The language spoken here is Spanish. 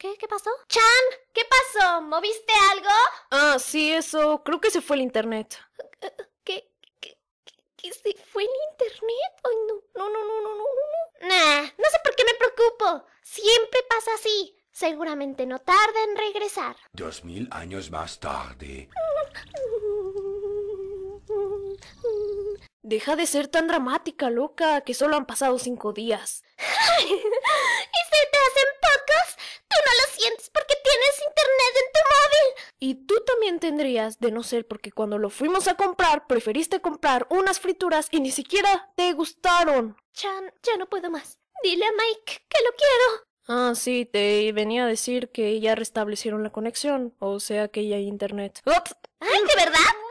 ¿Qué? ¿Qué pasó? ¡Chan! ¿Qué pasó? ¿Moviste algo? Ah, sí, eso. Creo que se fue el internet. ¿Qué? ¿Qué? ¿Qué se fue el internet? Ay, no, no, no, no, no, no, no. Nah, no sé por qué me preocupo. Siempre pasa así. Seguramente no tarda en regresar. Dos mil años más tarde. Deja de ser tan dramática, loca, que solo han pasado cinco días. Y tú también tendrías de no ser porque cuando lo fuimos a comprar preferiste comprar unas frituras y ni siquiera te gustaron. Chan, ya no puedo más. Dile a Mike que lo quiero. Ah, sí, te venía a decir que ya restablecieron la conexión, o sea que ya hay internet. ¡Ay, de verdad!